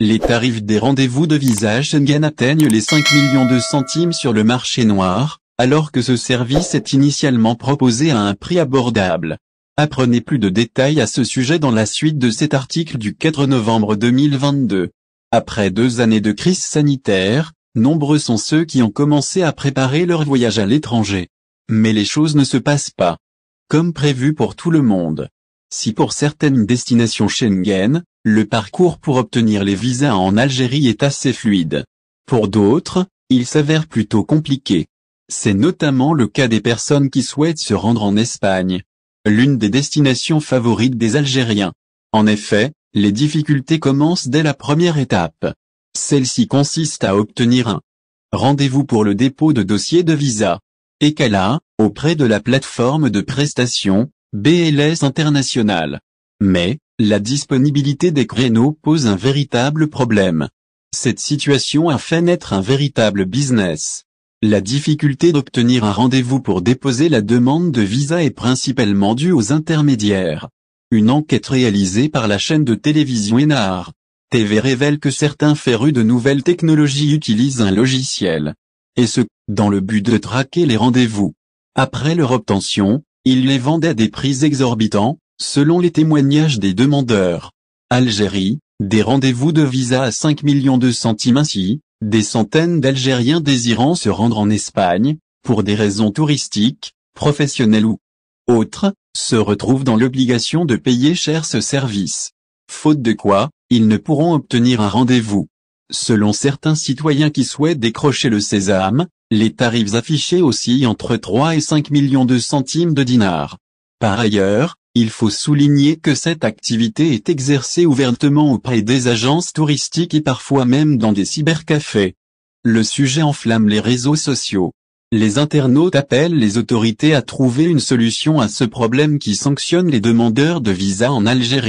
Les tarifs des rendez-vous de visage Schengen atteignent les 5 millions de centimes sur le marché noir, alors que ce service est initialement proposé à un prix abordable. Apprenez plus de détails à ce sujet dans la suite de cet article du 4 novembre 2022. Après deux années de crise sanitaire, nombreux sont ceux qui ont commencé à préparer leur voyage à l'étranger. Mais les choses ne se passent pas comme prévu pour tout le monde. Si pour certaines destinations Schengen, le parcours pour obtenir les visas en Algérie est assez fluide. Pour d'autres, il s'avère plutôt compliqué. C'est notamment le cas des personnes qui souhaitent se rendre en Espagne, l'une des destinations favorites des Algériens. En effet, les difficultés commencent dès la première étape. Celle-ci consiste à obtenir un rendez-vous pour le dépôt de dossier de visa. Et a, auprès de la plateforme de prestations, BLS International. Mais, la disponibilité des créneaux pose un véritable problème. Cette situation a fait naître un véritable business. La difficulté d'obtenir un rendez-vous pour déposer la demande de visa est principalement due aux intermédiaires. Une enquête réalisée par la chaîne de télévision Enar TV révèle que certains férus de nouvelles technologies utilisent un logiciel. Et ce, dans le but de traquer les rendez-vous. Après leur obtention, il les vendait à des prix exorbitants, selon les témoignages des demandeurs. Algérie, des rendez-vous de visa à 5 millions de centimes ainsi, des centaines d'Algériens désirant se rendre en Espagne, pour des raisons touristiques, professionnelles ou autres, se retrouvent dans l'obligation de payer cher ce service. Faute de quoi, ils ne pourront obtenir un rendez-vous. Selon certains citoyens qui souhaitent décrocher le sésame, les tarifs affichés oscillent entre 3 et 5 millions de centimes de dinars. Par ailleurs, il faut souligner que cette activité est exercée ouvertement auprès des agences touristiques et parfois même dans des cybercafés. Le sujet enflamme les réseaux sociaux. Les internautes appellent les autorités à trouver une solution à ce problème qui sanctionne les demandeurs de visa en Algérie.